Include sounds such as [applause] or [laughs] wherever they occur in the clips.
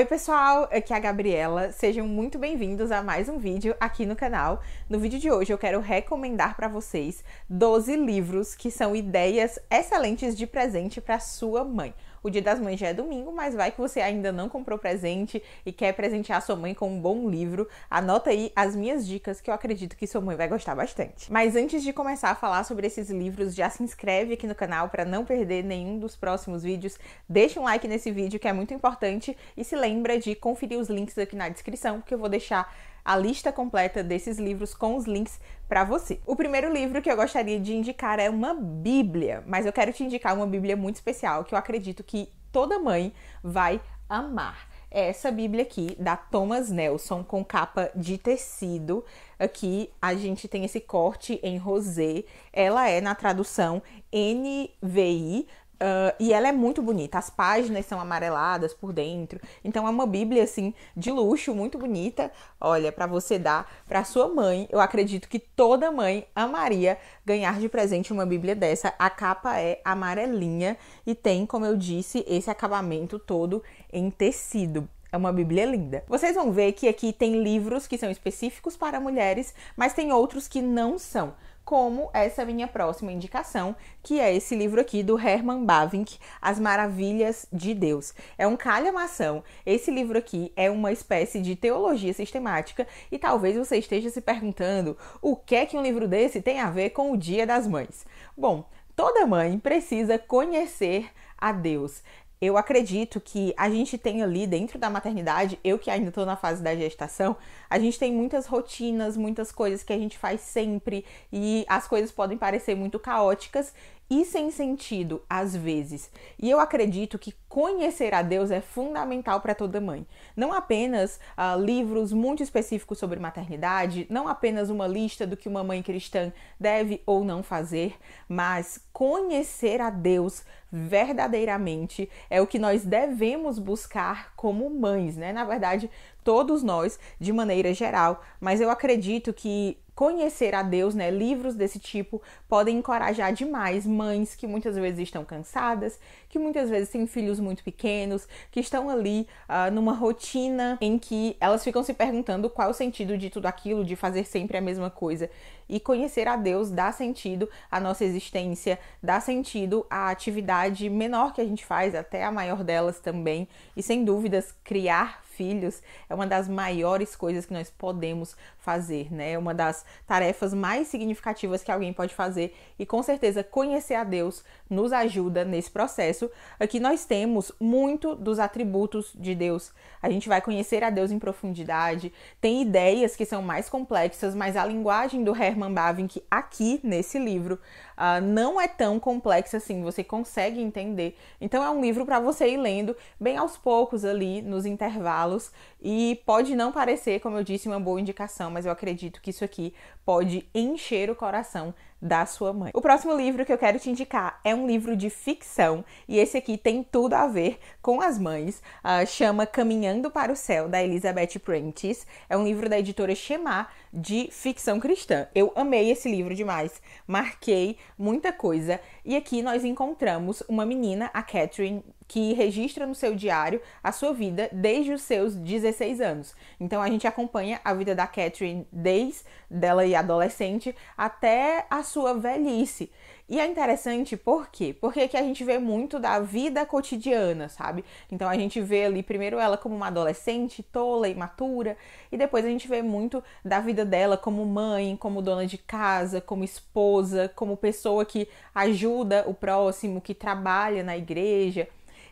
Oi, pessoal, aqui é a Gabriela. Sejam muito bem-vindos a mais um vídeo aqui no canal. No vídeo de hoje eu quero recomendar para vocês 12 livros que são ideias excelentes de presente para sua mãe. O Dia das Mães já é domingo, mas vai que você ainda não comprou presente e quer presentear sua mãe com um bom livro. Anota aí as minhas dicas que eu acredito que sua mãe vai gostar bastante. Mas antes de começar a falar sobre esses livros, já se inscreve aqui no canal para não perder nenhum dos próximos vídeos. Deixa um like nesse vídeo que é muito importante e se lembra de conferir os links aqui na descrição, porque eu vou deixar a lista completa desses livros com os links para você. O primeiro livro que eu gostaria de indicar é uma Bíblia, mas eu quero te indicar uma Bíblia muito especial que eu acredito que toda mãe vai amar é essa Bíblia aqui da Thomas Nelson com capa de tecido. Aqui a gente tem esse corte em rosé. Ela é na tradução NVI, Uh, e ela é muito bonita. As páginas são amareladas por dentro. Então é uma Bíblia assim de luxo, muito bonita. Olha, para você dar para sua mãe. Eu acredito que toda mãe amaria ganhar de presente uma Bíblia dessa. A capa é amarelinha e tem, como eu disse, esse acabamento todo em tecido. É uma Bíblia linda. Vocês vão ver que aqui tem livros que são específicos para mulheres, mas tem outros que não são como essa minha próxima indicação, que é esse livro aqui do Herman Bavinck, As Maravilhas de Deus. É um calhamação. Esse livro aqui é uma espécie de teologia sistemática e talvez você esteja se perguntando o que é que um livro desse tem a ver com o Dia das Mães. Bom, toda mãe precisa conhecer a Deus eu acredito que a gente tem ali dentro da maternidade, eu que ainda estou na fase da gestação, a gente tem muitas rotinas, muitas coisas que a gente faz sempre e as coisas podem parecer muito caóticas e sem sentido às vezes. E eu acredito que conhecer a Deus é fundamental para toda mãe. Não apenas uh, livros muito específicos sobre maternidade, não apenas uma lista do que uma mãe cristã deve ou não fazer, mas conhecer a Deus verdadeiramente é o que nós devemos buscar como mães, né? Na verdade, todos nós, de maneira geral, mas eu acredito que conhecer a Deus, né? Livros desse tipo podem encorajar demais mães que muitas vezes estão cansadas, que muitas vezes têm filhos muito pequenos, que estão ali uh, numa rotina em que elas ficam se perguntando qual o sentido de tudo aquilo, de fazer sempre a mesma coisa. E conhecer a Deus dá sentido à nossa existência, dá sentido à atividade menor que a gente faz, até a maior delas também. E sem dúvidas, criar filhos é uma das maiores coisas que nós podemos fazer, né? É uma das tarefas mais significativas que alguém pode fazer e com certeza conhecer a Deus nos ajuda nesse processo. Aqui nós temos muito dos atributos de Deus. A gente vai conhecer a Deus em profundidade, tem ideias que são mais complexas, mas a linguagem do Herman Bavinck aqui nesse livro uh, não é tão complexa assim, você consegue entender. Então é um livro para você ir lendo bem aos poucos ali nos intervalos e pode não parecer, como eu disse, uma boa indicação, mas eu acredito que isso aqui pode encher o coração da sua mãe. O próximo livro que eu quero te indicar é um livro de ficção e esse aqui tem tudo a ver com as mães. Uh, chama Caminhando para o Céu, da Elizabeth Prentice. É um livro da editora Shema de ficção cristã. Eu amei esse livro demais, marquei muita coisa e aqui nós encontramos uma menina, a Catherine que registra no seu diário a sua vida desde os seus 16 anos. Então a gente acompanha a vida da Catherine desde dela e adolescente até a sua velhice. E é interessante por quê? Porque aqui a gente vê muito da vida cotidiana, sabe? Então a gente vê ali primeiro ela como uma adolescente tola, imatura, e depois a gente vê muito da vida dela como mãe, como dona de casa, como esposa, como pessoa que ajuda o próximo, que trabalha na igreja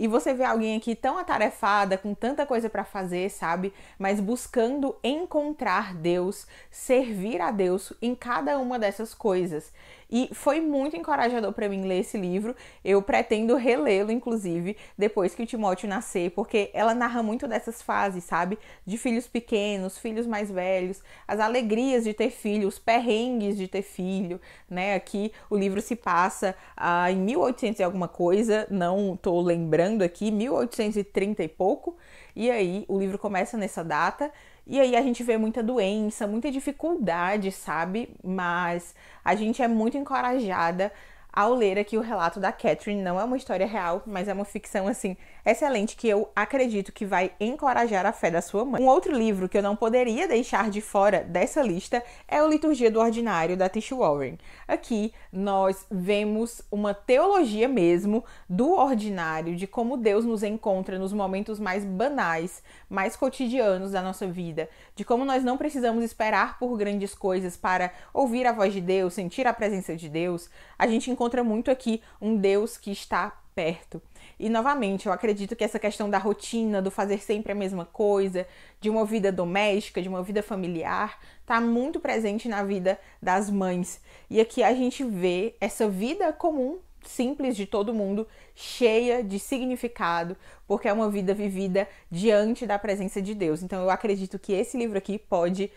e você vê alguém aqui tão atarefada, com tanta coisa para fazer, sabe? Mas buscando encontrar Deus, servir a Deus em cada uma dessas coisas. E foi muito encorajador para mim ler esse livro. Eu pretendo relê-lo, inclusive, depois que o Timóteo nascer, porque ela narra muito dessas fases, sabe? De filhos pequenos, filhos mais velhos, as alegrias de ter filho, os perrengues de ter filho, né? Aqui o livro se passa ah, em 1800 e alguma coisa, não tô lembrando aqui, 1830 e pouco. E aí o livro começa nessa data e aí a gente vê muita doença, muita dificuldade, sabe? Mas a gente é muito encorajada ao ler aqui o relato da Catherine. Não é uma história real, mas é uma ficção, assim, excelente, que eu acredito que vai encorajar a fé da sua mãe. Um outro livro que eu não poderia deixar de fora dessa lista é o Liturgia do Ordinário, da Tish Warren. Aqui nós vemos uma teologia mesmo do ordinário, de como Deus nos encontra nos momentos mais banais, mais cotidianos da nossa vida, de como nós não precisamos esperar por grandes coisas para ouvir a voz de Deus, sentir a presença de Deus, a gente encontra muito aqui um Deus que está perto. E novamente, eu acredito que essa questão da rotina, do fazer sempre a mesma coisa, de uma vida doméstica, de uma vida familiar, está muito presente na vida das mães. E aqui a gente vê essa vida comum simples de todo mundo, cheia de significado, porque é uma vida vivida diante da presença de Deus. Então eu acredito que esse livro aqui pode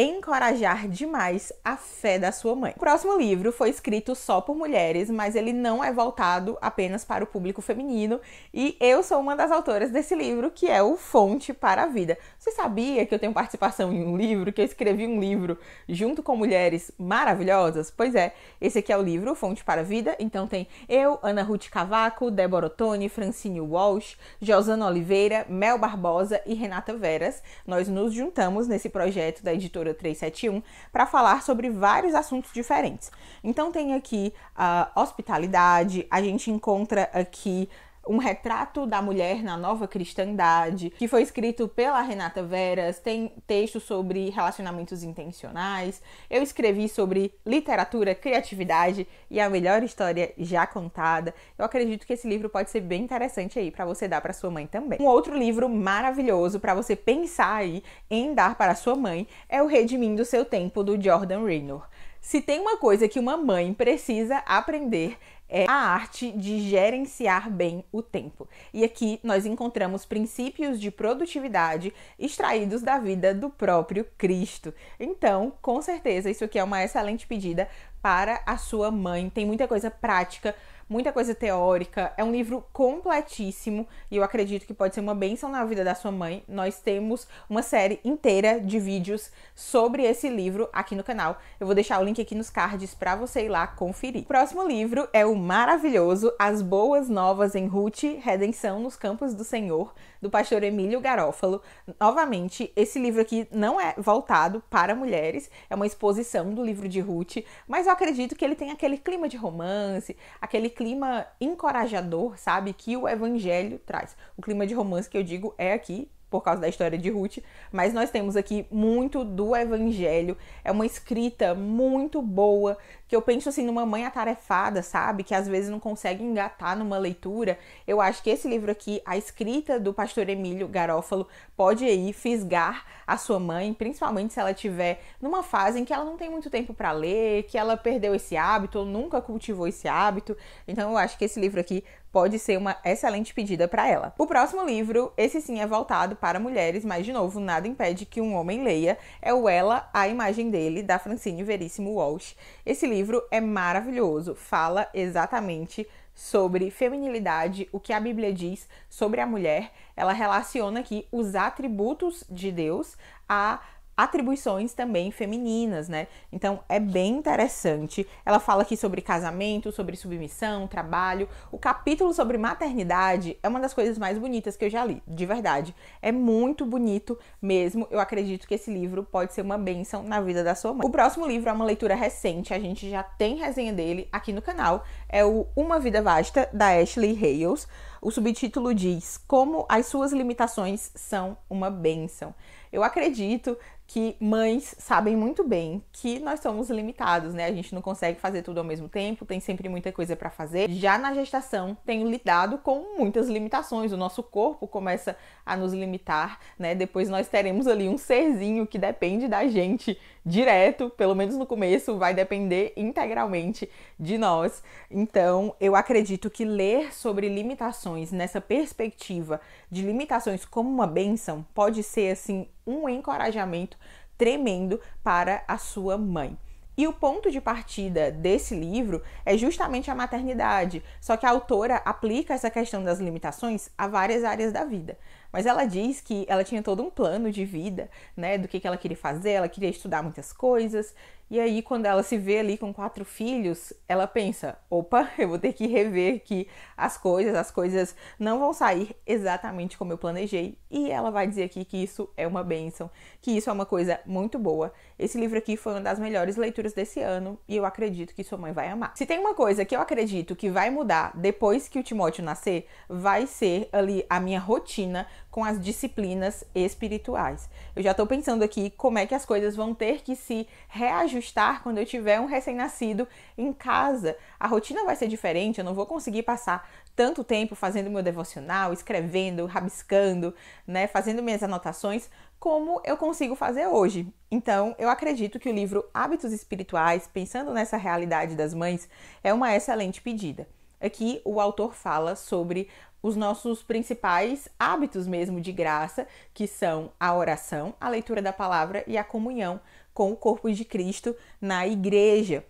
encorajar demais a fé da sua mãe. O próximo livro foi escrito só por mulheres, mas ele não é voltado apenas para o público feminino, e eu sou uma das autoras desse livro, que é o Fonte para a Vida. Você sabia que eu tenho participação em um livro, que eu escrevi um livro junto com mulheres maravilhosas? Pois é, esse aqui é o livro Fonte para a Vida, então tem eu, Ana Ruth Cavaco, Débora Ottoni, Francine Walsh, Josana Oliveira, Mel Barbosa e Renata Veras. Nós nos juntamos nesse projeto da editora 371 para falar sobre vários assuntos diferentes. Então tem aqui a hospitalidade, a gente encontra aqui um retrato da mulher na nova cristandade, que foi escrito pela Renata Veras, tem texto sobre relacionamentos intencionais. Eu escrevi sobre literatura, criatividade e a melhor história já contada. Eu acredito que esse livro pode ser bem interessante aí para você dar para sua mãe também. Um outro livro maravilhoso para você pensar aí em dar para sua mãe é o Redimindo Seu Tempo do Jordan Raynor. Se tem uma coisa que uma mãe precisa aprender é a arte de gerenciar bem o tempo. E aqui nós encontramos princípios de produtividade extraídos da vida do próprio Cristo. Então, com certeza, isso aqui é uma excelente pedida para a sua mãe. Tem muita coisa prática muita coisa teórica. É um livro completíssimo e eu acredito que pode ser uma benção na vida da sua mãe. Nós temos uma série inteira de vídeos sobre esse livro aqui no canal. Eu vou deixar o link aqui nos cards para você ir lá conferir. O próximo livro é o maravilhoso As Boas Novas em Ruth, Redenção nos Campos do Senhor, do pastor Emílio Garófalo. Novamente, esse livro aqui não é voltado para mulheres, é uma exposição do livro de Ruth, mas eu acredito que ele tem aquele clima de romance, aquele clima encorajador, sabe, que o evangelho traz. O clima de romance que eu digo é aqui por causa da história de Ruth, mas nós temos aqui muito do evangelho. É uma escrita muito boa, que eu penso assim numa mãe atarefada, sabe, que às vezes não consegue engatar numa leitura. Eu acho que esse livro aqui, a escrita do pastor Emílio Garófalo, pode aí fisgar a sua mãe, principalmente se ela tiver numa fase em que ela não tem muito tempo para ler, que ela perdeu esse hábito ou nunca cultivou esse hábito. Então eu acho que esse livro aqui pode ser uma excelente pedida para ela. O próximo livro, esse sim é voltado para mulheres, mas de novo, nada impede que um homem leia, é o Ela, a imagem dele, da Francine Veríssimo Walsh. Esse livro é maravilhoso, fala exatamente sobre feminilidade, o que a Bíblia diz sobre a mulher. Ela relaciona aqui os atributos de Deus a atribuições também femininas, né? Então é bem interessante. Ela fala aqui sobre casamento, sobre submissão, trabalho. O capítulo sobre maternidade é uma das coisas mais bonitas que eu já li, de verdade. É muito bonito mesmo. Eu acredito que esse livro pode ser uma bênção na vida da sua mãe. O próximo livro é uma leitura recente, a gente já tem resenha dele aqui no canal. É o Uma Vida Vasta, da Ashley Hales. O subtítulo diz: Como as suas limitações são uma bênção. Eu acredito que mães sabem muito bem que nós somos limitados, né? A gente não consegue fazer tudo ao mesmo tempo, tem sempre muita coisa para fazer. Já na gestação, tenho lidado com muitas limitações. O nosso corpo começa a nos limitar, né? Depois nós teremos ali um serzinho que depende da gente direto, pelo menos no começo, vai depender integralmente de nós. Então, eu acredito que ler sobre limitações nessa perspectiva de limitações como uma benção pode ser assim um encorajamento tremendo para a sua mãe. E o ponto de partida desse livro é justamente a maternidade, só que a autora aplica essa questão das limitações a várias áreas da vida. Mas ela diz que ela tinha todo um plano de vida, né, do que, que ela queria fazer, ela queria estudar muitas coisas, e aí, quando ela se vê ali com quatro filhos, ela pensa: opa, [laughs] eu vou ter que rever aqui as coisas, as coisas não vão sair exatamente como eu planejei. E ela vai dizer aqui que isso é uma benção, que isso é uma coisa muito boa. Esse livro aqui foi uma das melhores leituras desse ano e eu acredito que sua mãe vai amar. Se tem uma coisa que eu acredito que vai mudar depois que o Timóteo nascer, vai ser ali a minha rotina com as disciplinas espirituais. Eu já estou pensando aqui como é que as coisas vão ter que se reajustar quando eu tiver um recém-nascido em casa. A rotina vai ser diferente, eu não vou conseguir passar tanto tempo fazendo meu devocional, escrevendo, rabiscando, né, fazendo minhas anotações, como eu consigo fazer hoje. Então, eu acredito que o livro Hábitos Espirituais, pensando nessa realidade das mães, é uma excelente pedida. Aqui o autor fala sobre os nossos principais hábitos mesmo de graça, que são a oração, a leitura da palavra e a comunhão com o corpo de Cristo na igreja.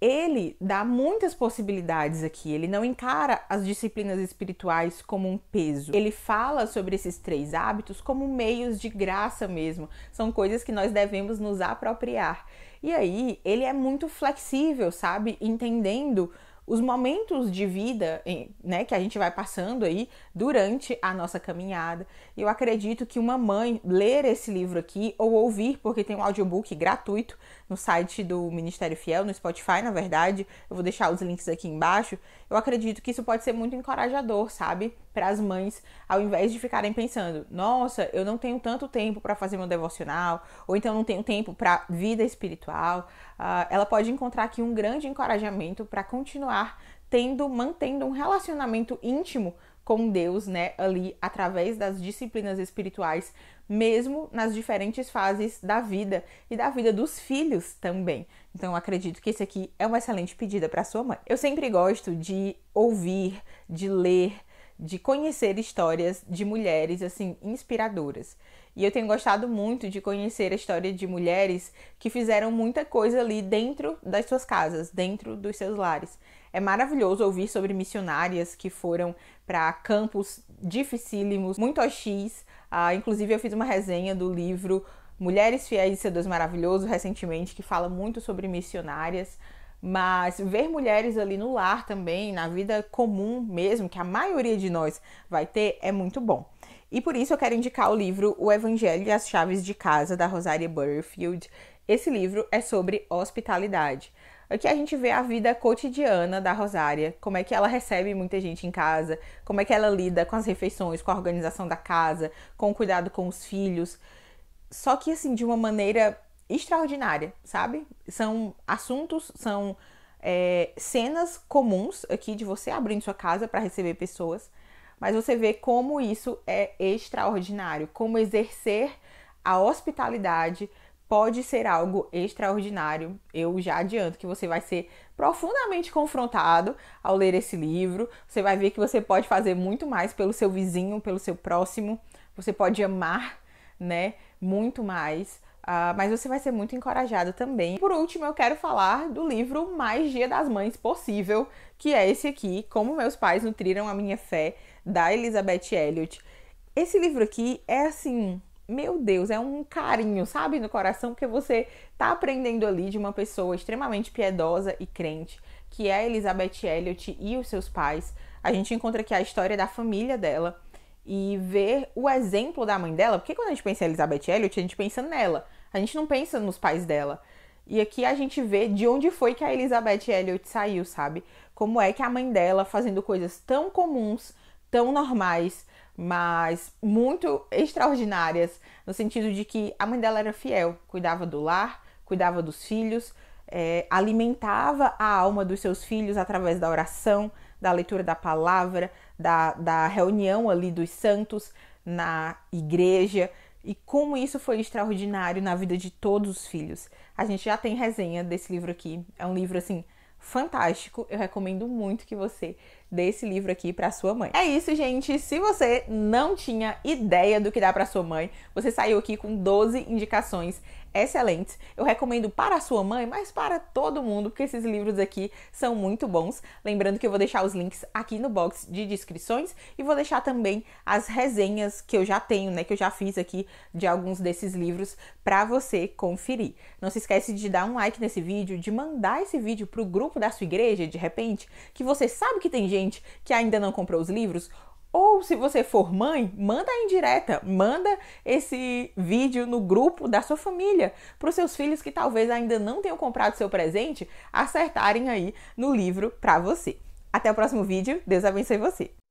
Ele dá muitas possibilidades aqui, ele não encara as disciplinas espirituais como um peso. Ele fala sobre esses três hábitos como meios de graça mesmo, são coisas que nós devemos nos apropriar. E aí, ele é muito flexível, sabe? Entendendo os momentos de vida né, que a gente vai passando aí durante a nossa caminhada. Eu acredito que uma mãe ler esse livro aqui ou ouvir, porque tem um audiobook gratuito no site do Ministério Fiel, no Spotify, na verdade, eu vou deixar os links aqui embaixo. Eu acredito que isso pode ser muito encorajador, sabe? para as mães, ao invés de ficarem pensando, nossa, eu não tenho tanto tempo para fazer meu devocional, ou então não tenho tempo para vida espiritual, uh, ela pode encontrar aqui um grande encorajamento para continuar tendo, mantendo um relacionamento íntimo com Deus, né, ali através das disciplinas espirituais, mesmo nas diferentes fases da vida e da vida dos filhos também. Então, acredito que esse aqui é uma excelente pedida para sua mãe. Eu sempre gosto de ouvir, de ler, de conhecer histórias de mulheres assim inspiradoras. E eu tenho gostado muito de conhecer a história de mulheres que fizeram muita coisa ali dentro das suas casas, dentro dos seus lares. É maravilhoso ouvir sobre missionárias que foram para campos dificílimos, muito x ah, inclusive, eu fiz uma resenha do livro Mulheres Fiéis e Seus Maravilhoso recentemente, que fala muito sobre missionárias. Mas ver mulheres ali no lar também, na vida comum mesmo, que a maioria de nós vai ter, é muito bom. E por isso eu quero indicar o livro O Evangelho e as Chaves de Casa, da Rosaria Butterfield. Esse livro é sobre hospitalidade. Aqui a gente vê a vida cotidiana da Rosária, como é que ela recebe muita gente em casa, como é que ela lida com as refeições, com a organização da casa, com o cuidado com os filhos. Só que assim, de uma maneira extraordinária, sabe? São assuntos, são é, cenas comuns aqui de você abrindo sua casa para receber pessoas, mas você vê como isso é extraordinário, como exercer a hospitalidade pode ser algo extraordinário. Eu já adianto que você vai ser profundamente confrontado ao ler esse livro. Você vai ver que você pode fazer muito mais pelo seu vizinho, pelo seu próximo. Você pode amar, né, muito mais Uh, mas você vai ser muito encorajado também. Por último, eu quero falar do livro Mais Dia das Mães Possível, que é esse aqui, Como Meus Pais Nutriram a Minha Fé, da Elizabeth Elliot. Esse livro aqui é assim, meu Deus, é um carinho, sabe, no coração, porque você tá aprendendo ali de uma pessoa extremamente piedosa e crente, que é a Elizabeth Elliot e os seus pais. A gente encontra aqui a história da família dela e ver o exemplo da mãe dela, porque quando a gente pensa em Elizabeth Elliot, a gente pensa nela, a gente não pensa nos pais dela. E aqui a gente vê de onde foi que a Elizabeth Elliot saiu, sabe? Como é que a mãe dela, fazendo coisas tão comuns, tão normais, mas muito extraordinárias, no sentido de que a mãe dela era fiel, cuidava do lar, cuidava dos filhos, é, alimentava a alma dos seus filhos através da oração, da leitura da palavra, da, da reunião ali dos santos na igreja. E como isso foi extraordinário na vida de todos os filhos. A gente já tem resenha desse livro aqui. É um livro assim fantástico. Eu recomendo muito que você dê esse livro aqui para sua mãe. É isso, gente. Se você não tinha ideia do que dá para sua mãe, você saiu aqui com 12 indicações excelentes. Eu recomendo para a sua mãe, mas para todo mundo, porque esses livros aqui são muito bons. Lembrando que eu vou deixar os links aqui no box de descrições e vou deixar também as resenhas que eu já tenho, né, que eu já fiz aqui de alguns desses livros para você conferir. Não se esquece de dar um like nesse vídeo, de mandar esse vídeo para o grupo da sua igreja, de repente, que você sabe que tem gente que ainda não comprou os livros ou se você for mãe, manda em direta, manda esse vídeo no grupo da sua família para os seus filhos que talvez ainda não tenham comprado seu presente acertarem aí no livro para você. Até o próximo vídeo, Deus abençoe você.